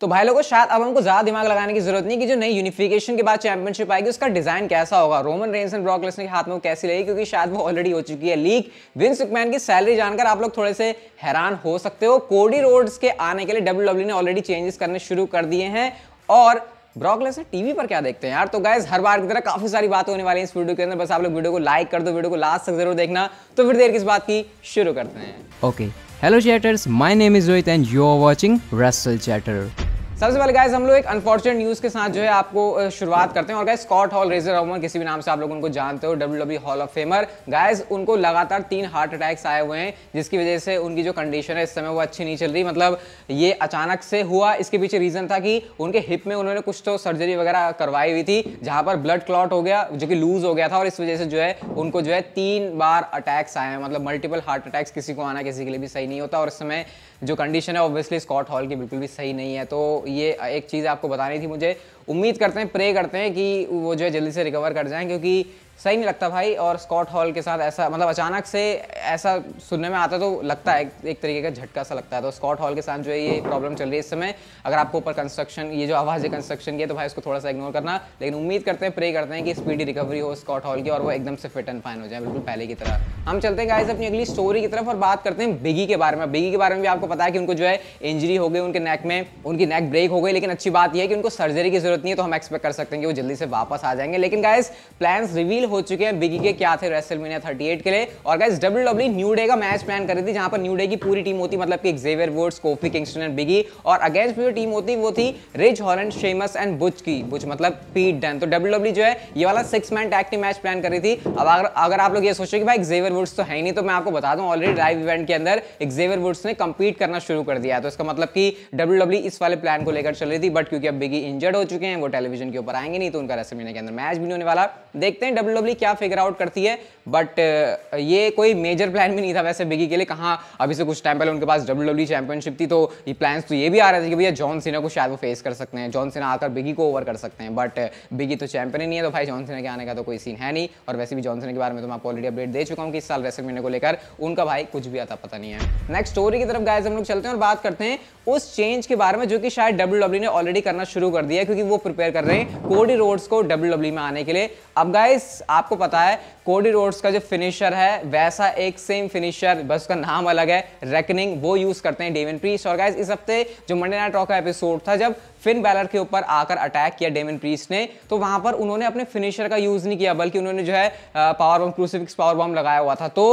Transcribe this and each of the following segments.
तो भाई लोगों शायद अब हमको ज्यादा दिमाग लगाने की जरूरत नहीं कि जो नई यूनिफिकेशन के बाद चैंपियनशिप आएगी उसका डिजाइन कैसा होगा Roman Reigns and Brock Lesnar के हाथ में वो कैसी रहेगी क्योंकि शायद वो ऑलरेडी हो चुकी है लीक विंस मैन की सैलरी जानकर आप लोग थोड़े से हैरान हो सकते हो कोडी रोड्स के आने के लिए डब्ल्यू e ने ऑलरेडी चेंजेस करने शुरू कर दिए हैं और ब्रॉक लेसनर टीवी पर क्या देखते हैं यार तो गाइज हर बार की तरह काफी सारी बात होने वाली है इस वीडियो के अंदर बस आप लोग वीडियो को लाइक कर दो वीडियो को लास्ट तक जरूर देखना तो फिर देर किस बात की शुरू करते हैं okay hello chatters my name is Rohit and you are watching wrestle chatter सबसे पहले गाइज हम लोग एक अनफॉर्चुनेट न्यूज़ के साथ जो है आपको शुरुआत करते हैं और गाइज स्कॉट हॉल रेजर ऑमर किसी भी नाम से आप लोग उनको जानते हो W W hall of famer guys उनको लगातार तीन हार्ट अटैक्स आए हुए हैं जिसकी वजह से उनकी जो कंडीशन है इस समय वो अच्छी नहीं चल रही मतलब ये अचानक से हुआ इसके पीछे रीज़न था कि उनके हिप में उन्होंने कुछ तो सर्जरी वगैरह करवाई हुई थी जहाँ पर ब्लड क्लॉट हो गया जो कि लूज़ हो गया था और इस वजह से जो है उनको जो है तीन बार अटैक्स आए हैं मतलब मल्टीपल हार्ट अटैक्स किसी को आना किसी के लिए भी सही नहीं होता और इस समय जो कंडीशन है ऑब्वियसली स्कॉट हॉल की बिल्कुल भी सही नहीं है तो ये एक चीज़ आपको बतानी थी मुझे उम्मीद करते हैं प्रे करते हैं कि वो जो है जल्दी से रिकवर कर जाएं क्योंकि सही नहीं लगता भाई और स्कॉट हॉल के साथ ऐसा मतलब अचानक से ऐसा सुनने में आता तो लगता है एक तरीके का झटका सा लगता है तो स्कॉट हॉल के साथ जो है ये प्रॉब्लम चल रही है इस समय अगर आपको ऊपर कंस्ट्रक्शन ये जो आवाज़ है कंस्ट्रक्शन की है तो भाई उसको थोड़ा सा इग्नोर करना लेकिन उम्मीद करते हैं प्रे करते हैं कि स्पीडी रिकवरी हो स्कॉट हॉल की और वो एकदम से फिट एंड फाइन हो जाए बिल्कुल पहले की तरह हम चलते हैं गाइज अपनी अगली स्टोरी की तरफ और बात करते हैं बिगी के बारे में बिगी के बारे में भी आपको पता है कि उनको जो है इंजरी हो गई उनके नेक में उनकी नेक ब्रेक हो गई लेकिन अच्छी बात यह है कि उनको सर्जरी की जरूरत नहीं है तो हम एक्सपेक्ट कर सकते हैं कि वो जल्दी से वापस आ जाएंगे लेकिन गाइज प्लान रिवील हो चुके हैं बिगी के क्या थे रेसलमीनिया थर्टी के लिए और guys W W New Day का मैच प्लान करी थी जहां पर न्यू डे की पूरी टीम होती मतलब कि Xavier Woods Kofi Kingston and Big E और अगेंस्ट भी जो टीम होती वो थी Ridge Holland Sheamus and Butch की बुच मतलब पीट डन तो डब्ल्यू डब्ल्यू e जो है ये वाला six man tag team match plan करी थी अब अगर अगर आप लोग ये सोचो कि भाई एक्जेवियर वुड्स तो है नहीं तो मैं आपको बता दूं ऑलरेडी लाइव इवेंट के अंदर एक्जेवियर वुड्स ने कंपीट करना शुरू कर दिया तो इसका मतलब कि डब्ल्यू डब्ल्यू e इस वाले प्लान को लेकर चल रही थी बट क्योंकि अब बिगी इंजर्ड हो चुके हैं वो टेलीविजन के ऊपर आएंगे नहीं तो उनका रेसल रेसलमीनिया के अंदर मैच भी नहीं होने वाला देखते हैं डब्ल्यू प्रोबेबली क्या फिगर आउट करती है बट uh, ये कोई मेजर प्लान भी नहीं था वैसे बिगी के लिए कहाँ अभी से कुछ टाइम पहले उनके पास डब्ल्यू डब्ल्यू चैंपियनशिप थी तो ये प्लान्स तो ये भी आ रहे थे कि भैया जॉन सिन्हा को शायद वो फेस कर सकते हैं जॉन सिन्हा आकर बिगी को ओवर कर सकते हैं बट बिगी uh, तो चैंपियन ही नहीं है तो भाई जॉन सिन्हा के आने का तो कोई सीन है नहीं और वैसे भी जॉन सिन्हा के बारे में तो मैं आपको ऑलरेडी अपडेट दे चुका हूँ कि इस साल वैसे महीने को लेकर उनका भाई कुछ भी आता पता नहीं है नेक्स्ट स्टोरी की तरफ गाय हम लोग चलते हैं और बात करते हैं उस चेंज के बारे में जो कि शायद डब्ल्यू डब्ल्यू e ने ऑलरेडी करना शुरू कर दिया क्योंकि वो प्रिपेयर कर रहे हैं कोडी रोड्स को डब्ल्यू डब्ल्यू e में आने के लिए अब गाइस आपको पता है कोडी रोड्स का जो फिनिशर है वैसा एक सेम फिनिशर बस उसका नाम अलग है रेकनिंग वो यूज करते हैं डेविन प्रीस और गाइज इस हफ्ते जो मंडे नाइट रॉक का एपिसोड था जब फिन बैलर के ऊपर आकर अटैक किया डेमन प्रीस ने तो वहां पर उन्होंने अपने फिनिशर का यूज नहीं किया बल्कि उन्होंने जो है power bomb crucifix power bomb लगाया हुआ था तो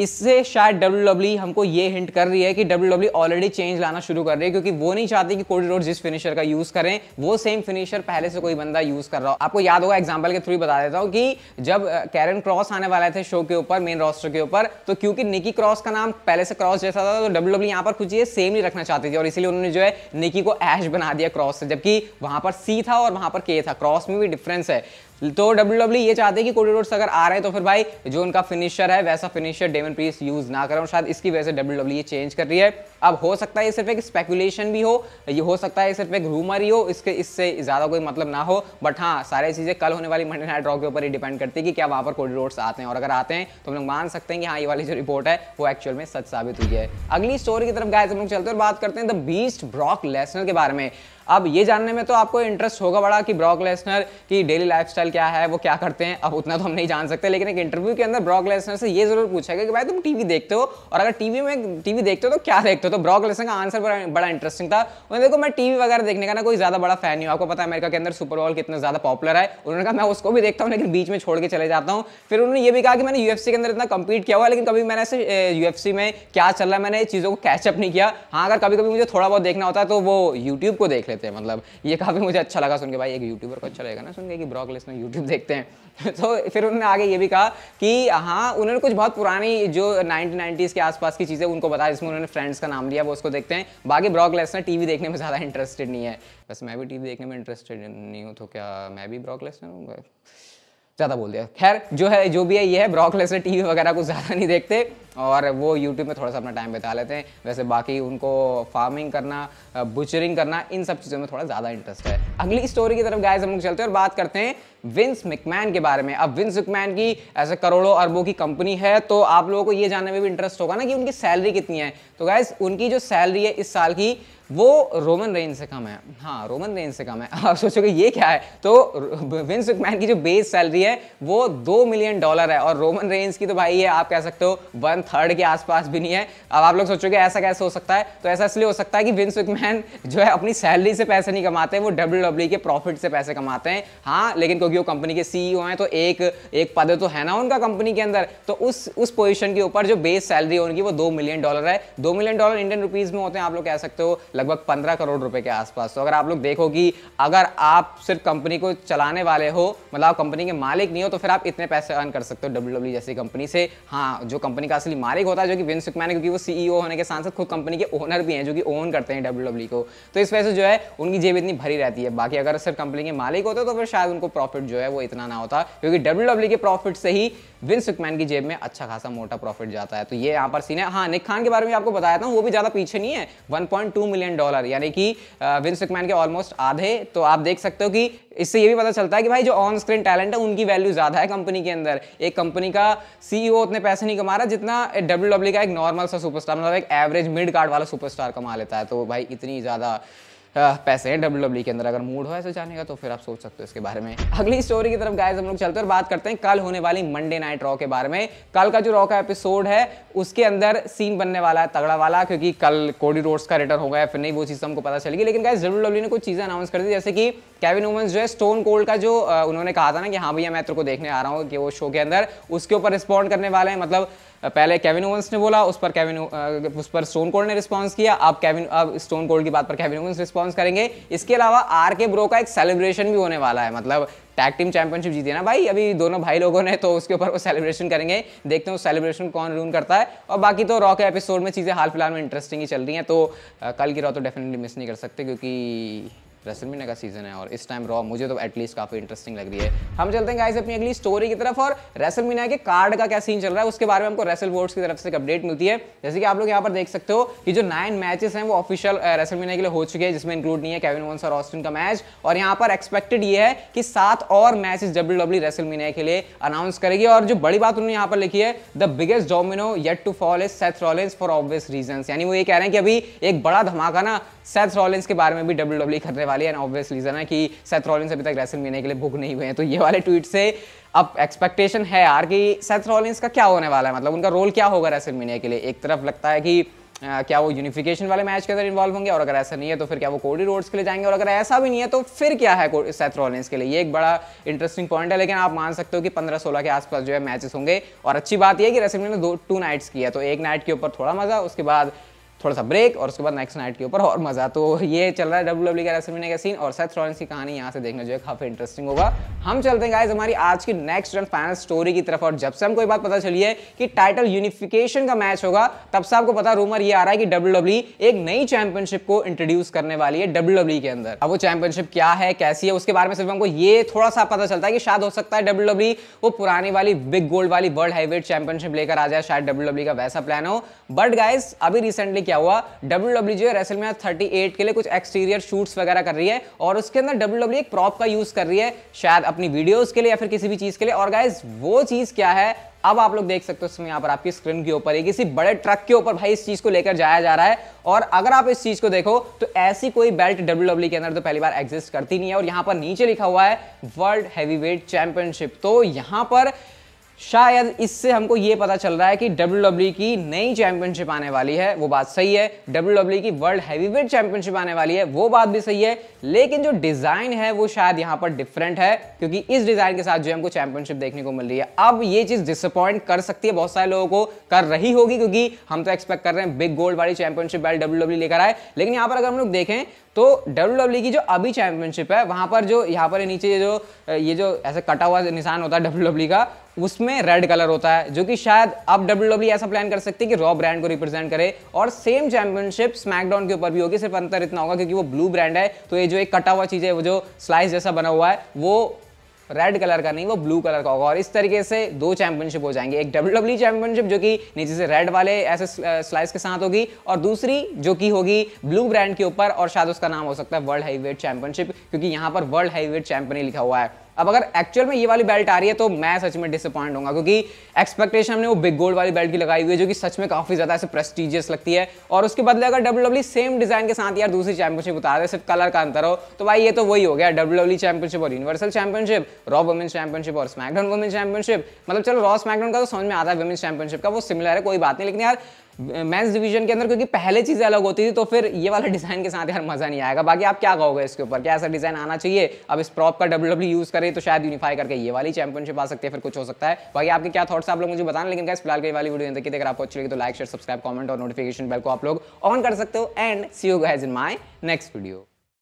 इससे शायद डब्ल्यू e हमको ये हिंट कर रही है कि डब्ल्यू ऑलरेडी चेंज लाना शुरू कर रही है क्योंकि वो नहीं चाहती कि कोडी रोड जिस फिनिशर का यूज करें वो सेम फिनिशर पहले से कोई बंदा यूज कर रहा हो आपको याद होगा एग्जाम्पल के थ्रू बता देता हूँ कि जब कैरन क्रॉस आने वाले थे शो के ऊपर मेन रोस्टर के ऊपर तो क्योंकि निकी क्रॉस का नाम पहले से क्रॉस जैसा था तो डब्ल्यू e यहाँ पर कुछ ये सेम नहीं रखना चाहती थी और इसलिए उन्होंने जो है निकी को ऐश बना दिया क्रॉस से जबकि वहां पर सी था और वहां पर के था क्रॉस में भी डिफरेंस है तो डब्ल्यू डब्ल्यू e ये चाहते हैं कि कोडी रोड्स अगर आ रहे हैं तो फिर भाई जो उनका फिनिशर है वैसा फिनिशर डेमन प्रीस यूज ना करें शायद इसकी वजह से डब्ल्यू डब्ल्यू ये चेंज कर रही है अब हो सकता है ये सिर्फ एक स्पेकुलेशन भी हो ये हो सकता है सिर्फ एक रूमर ही हो इसके इससे ज़्यादा कोई मतलब ना हो बट हाँ सारी चीज़ें कल होने वाली मंडे नाइट ड्रॉ के ऊपर ही डिपेंड करती है कि क्या वहां पर कोडी रोड्स आते हैं और अगर आते हैं तो हम लोग मान सकते हैं कि हाँ ये वाली जो रिपोर्ट है वो एक्चुअल में सच साबित हुई है अगली स्टोरी की तरफ गाय हम लोग चलते और बात करते हैं द बीस्ट ब्रॉक लेसनर के बारे में अब ये जानने में तो आपको इंटरेस्ट होगा बड़ा कि ब्रॉक लेसनर की डेली लाइफ क्या है वो क्या करते हैं अब उतना तो हम नहीं जान सकते लेकिन एक इंटरव्यू के अंदर ब्रॉक लेसनर से ये जरूर पूछा गया कि भाई तुम टीवी देखते हो और अगर टीवी में टीवी देखते हो तो क्या देखते हो तो ब्रॉक लेसनर का आंसर बड़ा, इंटरेस्टिंग था उन्होंने देखो मैं टीवी वगैरह देखने का ना कोई ज्यादा बड़ा फैन नहीं हूँ आपको पता है अमेरिका के अंदर सुपर बॉल कितना ज्यादा पॉपुलर है उन्होंने कहा मैं उसको भी देखता हूँ लेकिन बीच में छोड़ के चले जाता हूँ फिर उन्होंने ये भी कहा कि मैंने यूएफसी के अंदर इतना कंपीट किया हुआ लेकिन कभी मैंने ऐसे यूएफसी में क्या चल रहा है मैंने चीज़ों को कैचअप नहीं किया हाँ अगर कभी कभी मुझे थोड़ा बहुत देखना होता है तो वो यूट्यूब को देख लेता थे मतलब ये काफ़ी मुझे अच्छा लगा सुन के भाई एक यूट्यूबर को अच्छा लगेगा ना सुन के कि ब्रॉक लेसनर यूट्यूब देखते हैं तो फिर उन्होंने आगे ये भी कहा कि हाँ उन्होंने कुछ बहुत पुरानी जो नाइनटीन नाइन्टीज़ के आसपास की चीज़ें उनको बताया जिसमें उन्होंने फ्रेंड्स का नाम लिया वो उसको देखते हैं बाकी ब्रॉक लेसनर टी देखने में ज़्यादा इंटरेस्टेड नहीं है बस मैं भी टी देखने में इंटरेस्टेड नहीं हूँ तो क्या मैं भी ब्रॉक लेसनर हूँ ज़्यादा बोल दिया खैर जो है जो भी है ये है ब्रॉक लेसनर टी वगैरह कुछ ज़्यादा नहीं देखते और वो यूट्यूब में थोड़ा सा अपना टाइम बिता लेते हैं वैसे बाकी उनको फार्मिंग करना बुचरिंग करना इन सब चीज़ों में थोड़ा ज़्यादा इंटरेस्ट है अगली स्टोरी की तरफ गाय हम लोग चलते हैं और बात करते हैं विंस मिकमैन के बारे में अब विंस मिकमैन की ऐसे करोड़ों अरबों की कंपनी है तो आप लोगों को ये जानने में भी इंटरेस्ट होगा ना कि उनकी सैलरी कितनी है तो गाइज उनकी जो सैलरी है इस साल की वो रोमन रेंज से कम है हाँ रोमन रेंज से कम है आप सोचोगे ये क्या है तो विंस मिकमैन की जो बेस सैलरी है वो दो मिलियन डॉलर है और रोमन रेंज की तो भाई है आप कह सकते हो वन थर्ड के आसपास भी नहीं है अब आप लोग सोचोगे ऐसा कैसे हो सकता है तो ऐसा इसलिए हो सकता है कि विंस विकमैन जो है अपनी सैलरी से पैसे नहीं कमाते वो डब्ल्यू e के प्रॉफिट से पैसे कमाते हैं हाँ लेकिन क्योंकि वो कंपनी के सीईओ हैं तो एक एक पद तो है ना उनका कंपनी के अंदर तो उस उस पोजिशन के ऊपर जो बेस सैलरी है उनकी वो दो मिलियन डॉलर है दो मिलियन डॉलर इंडियन रुपीज में होते हैं आप लोग कह सकते हो लगभग पंद्रह करोड़ रुपए के आसपास तो अगर आप लोग देखो कि अगर आप सिर्फ कंपनी को चलाने वाले हो मतलब आप कंपनी के मालिक नहीं हो तो फिर आप इतने पैसे अर्न कर सकते हो डब्ल्यू e जैसी कंपनी से हाँ जो कंपनी का असली मालिक होता है जो कि विंस सुकमैन है क्योंकि वो सीईओ e होने के साथ साथ खुद कंपनी के ओनर भी हैं जो कि ओन करते हैं डब्ल्यू डब्ल्यू e को तो इस वजह से जो है उनकी जेब इतनी भरी रहती है बाकी अगर सिर्फ कंपनी के मालिक होते तो फिर शायद उनको प्रॉफिट जो है वो इतना ना होता क्योंकि डब्ल्यू e के प्रॉफिट से ही विंस सुकमैन की जेब में अच्छा खासा मोटा प्रॉफिट जाता है तो ये यहाँ पर सीन है हाँ निक खान के बारे में आपको बताया था वो भी ज़्यादा पीछे नहीं है वन मिलियन डॉलर यानी कि विंस सुकमैन के ऑलमोस्ट आधे तो आप देख सकते हो कि इससे ये भी पता चलता है कि भाई जो ऑन स्क्रीन टैलेंट है उनकी वैल्यू ज़्यादा है कंपनी के अंदर एक कंपनी का सीईओ उतने पैसे नहीं कमा रहा जितना डब्ल्यू e का एक नॉर्मल सा सुपरस्टार मतलब एक एवरेज मिड कार्ड वाला सुपरस्टार कमा लेता है तो भाई इतनी ज़्यादा पैसे हैं डब्ल्यू डब्ल्यू e के अंदर अगर मूड हो ऐसे जाने का तो फिर आप सोच सकते हो इसके बारे में अगली स्टोरी की तरफ गाइज हम लोग चलते और बात करते हैं कल होने वाली मंडे नाइट रॉ के बारे में कल का जो रॉ का एपिसोड है उसके अंदर सीन बनने वाला है तगड़ा वाला क्योंकि कल कोडी रोड्स का रिटर्न होगा फिर नहीं वो चीज़ हमको पता चलेगी लेकिन गाय डब्ल्यू डब्ल्यू ने कुछ चीज़ें अनाउंस कर दी जैसे कि कैविन ओवंस जो है स्टोन कोल्ड का जो उन्होंने कहा था ना कि हाँ भैया मैं तेरे को देखने आ रहा हूँ कि वो शो के अंदर उसके ऊपर रिस्पॉन्ड करने वाले हैं मतलब पहले केविन ओवंस ने बोला उस पर केविन उस पर स्टोन कोल्ड ने रिस्पॉन्स किया अब केविन अब स्टोन कोल्ड की बात पर केविन ओवंस रिस्पॉन्स करेंगे इसके अलावा आर के ब्रो का एक सेलिब्रेशन भी होने वाला है मतलब टैग टीम चैंपियनशिप जीती है ना भाई अभी दोनों भाई लोगों ने तो उसके ऊपर वो सेलिब्रेशन करेंगे देखते हैं उस सेलिब्रेशन कौन रून करता है और बाकी तो रॉ के एपिसोड में चीज़ें हाल फिलहाल में इंटरेस्टिंग ही चल रही हैं तो कल की रॉ तो डेफिनेटली मिस नहीं कर सकते क्योंकि रेसलमीना का सीजन है और इस टाइम रॉ मुझे तो एटलीस्ट काफी इंटरेस्टिंग लग रही है हम चलते हैं गाइस अपनी अगली स्टोरी की तरफ और रेसलमीना के कार्ड का क्या सीन चल रहा है उसके बारे में हमको रेसल वोट्स की तरफ से एक अपडेट मिलती है जैसे कि आप लोग यहाँ पर देख सकते हो कि जो नाइन मैचेस हैं वो ऑफिशियल रेसलमीना के लिए हो चुके हैं जिसमें इंक्लूड नहीं है कैविन वंस और ऑस्टिन का मैच और यहाँ पर एक्सपेक्टेड ये है कि सात और मैचेस डब्ल्यू डब्ल्यू रेसलमीना के लिए अनाउंस करेगी और जो बड़ी बात उन्होंने यहाँ पर लिखी है the biggest domino yet to fall is Seth Rollins for obvious reason यानी वो ये कह रहे हैं कि अभी एक बड़ा धमाका ना सेथ रॉलिन्स के बारे में भी डब्ल्यू डब्ल्यू करने वाले डाली एंड ऑब्वियस रीजन है कि सेथ रॉलिन्स अभी तक रेसल मिलने के लिए बुक नहीं हुए हैं तो ये वाले ट्वीट से अब एक्सपेक्टेशन है यार कि सेथ रॉलिन्स का क्या होने वाला है मतलब उनका रोल क्या होगा रेसल मिलने के लिए एक तरफ लगता है कि Uh, क्या वो यूनिफिकेशन वाले मैच के अंदर इन्वॉल्व होंगे और अगर ऐसा नहीं है तो फिर क्या वो कोडी रोड्स के लिए जाएंगे और अगर ऐसा भी नहीं है तो फिर क्या है सेथ रॉलिंस के लिए ये एक बड़ा इंटरेस्टिंग पॉइंट है लेकिन आप मान सकते हो कि 15-16 के आसपास जो है मैचेस होंगे और अच्छी बात यह है कि रेसिपी ने तो दो टू नाइट्स किया तो एक नाइट के ऊपर थोड़ा मजा उसके बाद थोड़ा सा ब्रेक और उसके बाद नेक्स्ट नाइट के ऊपर और मज़ा तो ये चल रहा है डब्ल्यू डब्ल्यू का रेसलमेनिया का सीन और सेथ रॉलिंस की कहानी यहाँ से देखने जो है काफ़ी इंटरेस्टिंग होगा हम चलते हैं गाइज हमारी आज की नेक्स्ट एंड फाइनल स्टोरी की तरफ और जब से हमको ये बात पता चली है कि टाइटल यूनिफिकेशन का मैच होगा तब से आपको पता रूमर ये आ रहा है कि डब्ल्यू e एक नई चैंपियनशिप को इंट्रोड्यूस करने वाली है डब्ल्यू e के अंदर अब वो चैंपियनशिप क्या है कैसी है उसके बारे में सिर्फ हमको ये थोड़ा सा पता चलता है कि शायद हो सकता है डब्ल्यू e वो पुरानी वाली बिग गोल्ड वाली वर्ल्ड हाईवेट चैंपियनशिप लेकर आ जाए शायद डब्ल्यू का वैसा प्लान हो बट गाइज अभी रिसेंटली क्या हुआ डब्ल्यू डब्ल्यू जो है रेसल में थर्टी एट के लिए कुछ एक्सटीरियर शूट्स वगैरह कर रही है और उसके अंदर डब्ल्यू डब्ल्यू e एक प्रॉप का यूज कर रही है शायद अपनी वीडियोज के लिए या फिर किसी भी चीज के लिए और गाइज वो चीज क्या है अब आप लोग देख सकते हो इसमें यहाँ पर आपकी स्क्रीन के ऊपर किसी बड़े ट्रक के ऊपर भाई इस चीज को लेकर जाया जा रहा है और अगर आप इस चीज को देखो तो ऐसी कोई बेल्ट डब्ल्यू e के अंदर तो पहली बार एग्जिस्ट करती नहीं है और यहां पर नीचे लिखा हुआ है वर्ल्ड हैवीवेट चैंपियनशिप तो यहां पर शायद इससे हमको ये पता चल रहा है कि डब्ल्यू e की नई चैंपियनशिप आने वाली है वो बात सही है डब्ल्यू e की वर्ल्ड हैवीवेट चैंपियनशिप आने वाली है वो बात भी सही है लेकिन जो डिज़ाइन है वो शायद यहाँ पर डिफरेंट है क्योंकि इस डिज़ाइन के साथ जो हमको चैंपियनशिप देखने को मिल रही है अब ये चीज़ डिसअपॉइंट कर सकती है बहुत सारे लोगों को कर रही होगी क्योंकि हम तो एक्सपेक्ट कर रहे हैं बिग गोल्ड वाली चैंपियनशिप बेल्ट डब्ल्यू लेकर आए लेकिन यहाँ पर अगर हम लोग देखें तो डब्ल्यू e की जो अभी चैंपियनशिप है वहाँ पर जो यहाँ पर नीचे जो ये जो ऐसे कटा हुआ निशान होता है डब्ल्यू का उसमें रेड कलर होता है जो कि शायद अब डब्ल्यू डब्ल्यू e ऐसा प्लान कर सकती है कि रॉ ब्रांड को रिप्रेजेंट करे और सेम चैंपियनशिप स्मैकडाउन के ऊपर भी होगी सिर्फ अंतर इतना होगा क्योंकि वो ब्लू ब्रांड है तो ये जो एक कटा हुआ चीज़ है वो जो स्लाइस जैसा बना हुआ है वो रेड कलर का नहीं वो ब्लू कलर का होगा और इस तरीके से दो चैंपियनशिप हो जाएंगे एक डब्ल्यू डब्ल्यू चैंपियनशिप जो कि नीचे से रेड वाले ऐसे स्लाइस के साथ होगी और दूसरी जो कि होगी ब्लू ब्रांड के ऊपर और शायद उसका नाम हो सकता है वर्ल्ड हाईवेट चैंपियनशिप क्योंकि यहाँ पर वर्ल्ड हाईवेट चैंपियन लिखा हुआ है अब अगर एक्चुअल में ये वाली बेल्ट आ रही है तो मैं सच में डिसअपॉइंट हूँ क्योंकि एक्सपेक्टेशन हमने वो बिग गोल्ड वाली बेल्ट की लगाई हुई है जो कि सच में काफी ज्यादा ऐसे प्रेस्टीजियस लगती है और उसके बदले अगर डब्ल्यू सेम डिजाइन के साथ यार दूसरी चैंपियनशिप उतार दे सिर्फ कलर का अंतर हो तो भाई ये तो वही हो गया डब्ल्यू चैंपियनशिप e और universal championship Raw women championship और स्मैकडाउन वुमेन्स चैंपियनशिप मतलब चलो रॉ स्मैकडाउन का तो समझ में आता है वुमेन्स चैंपियनशिप का वो सिमिलर है कोई बात नहीं लेकिन यार मेंस डिवीजन के अंदर क्योंकि पहले चीज़ें अलग होती थी तो फिर ये वाला डिज़ाइन के साथ यार मज़ा नहीं आएगा बाकी आप क्या कहोगे इसके ऊपर क्या ऐसा डिज़ाइन आना चाहिए अब इस प्रॉप का डब्ल्यू डब्ल्यू यूज़ करें तो शायद यूनिफाई करके ये वाली चैंपियनशिप आ सकती है फिर कुछ हो सकता है बाकी आपके क्या थॉट्स आप लोग मुझे बताने लेकिन कैसे फिलहाल के वाली वीडियो देखिए अगर आपको अच्छी लगी तो लाइक शेयर सब्सक्राइब कमेंट और नोटिफिकेशन बेल को आप लोग ऑन कर सकते हो and see you guys in my next video